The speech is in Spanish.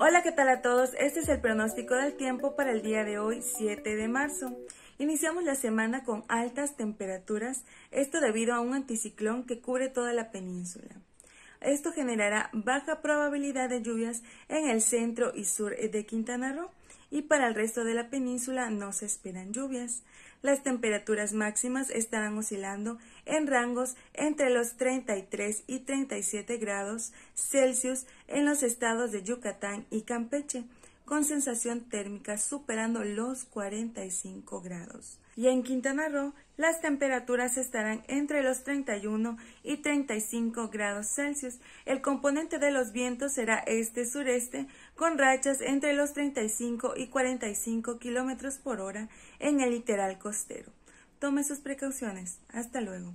Hola, ¿qué tal a todos? Este es el pronóstico del tiempo para el día de hoy, 7 de marzo. Iniciamos la semana con altas temperaturas, esto debido a un anticiclón que cubre toda la península. Esto generará baja probabilidad de lluvias en el centro y sur de Quintana Roo y para el resto de la península no se esperan lluvias. Las temperaturas máximas estarán oscilando en rangos entre los 33 y 37 grados Celsius en los estados de Yucatán y Campeche con sensación térmica superando los 45 grados. Y en Quintana Roo, las temperaturas estarán entre los 31 y 35 grados Celsius. El componente de los vientos será este-sureste, con rachas entre los 35 y 45 kilómetros por hora en el literal costero. Tome sus precauciones. Hasta luego.